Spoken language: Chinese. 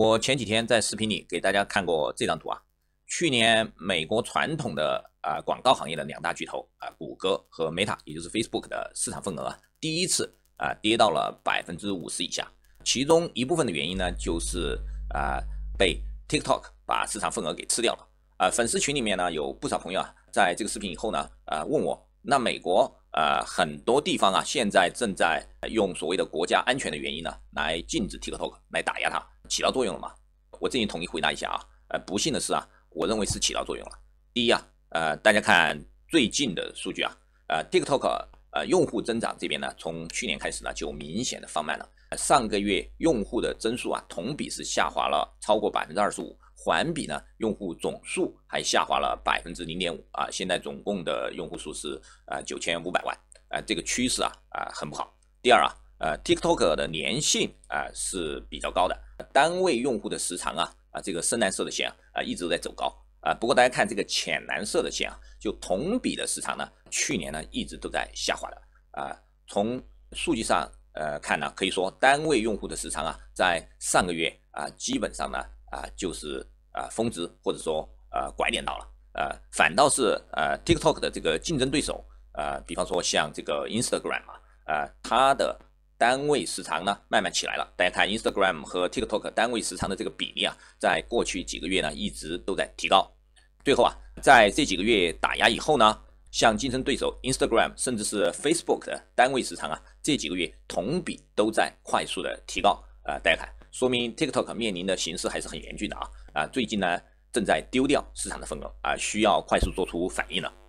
我前几天在视频里给大家看过这张图啊，去年美国传统的啊广告行业的两大巨头啊，谷歌和 Meta，也就是 Facebook 的市场份额啊，第一次啊跌到了百分之五十以下。其中一部分的原因呢，就是啊被 TikTok 把市场份额给吃掉了。啊，粉丝群里面呢有不少朋友啊，在这个视频以后呢，啊问我，那美国？呃，很多地方啊，现在正在用所谓的国家安全的原因呢，来禁止 TikTok，来打压它，起到作用了吗？我这里统一回答一下啊，呃，不幸的是啊，我认为是起到作用了。第一啊，呃，大家看最近的数据啊，呃，TikTok。呃，用户增长这边呢，从去年开始呢就明显的放慢了。上个月用户的增速啊，同比是下滑了超过百分之二十五，环比呢用户总数还下滑了百分之零点五啊。现在总共的用户数是呃九千五百万，呃这个趋势啊啊很不好。第二啊，呃 TikTok 的粘性啊是比较高的，单位用户的时长啊啊这个深蓝色的线啊一直在走高。啊，不过大家看这个浅蓝色的线啊，就同比的时长呢，去年呢一直都在下滑的啊。从数据上呃看呢，可以说单位用户的时长啊，在上个月啊基本上呢啊就是啊峰值或者说呃拐点到了啊，反倒是呃 TikTok 的这个竞争对手啊，比方说像这个 Instagram 啊啊，它的单位时长呢慢慢起来了。大家看 Instagram 和 TikTok 单位时长的这个比例啊，在过去几个月呢一直都在提高。最后啊，在这几个月打压以后呢，像竞争对手 Instagram 甚至是 Facebook 的单位时长啊，这几个月同比都在快速的提高啊，大家看，说明 TikTok 面临的形势还是很严峻的啊啊，最近呢正在丢掉市场的份额啊，需要快速做出反应了。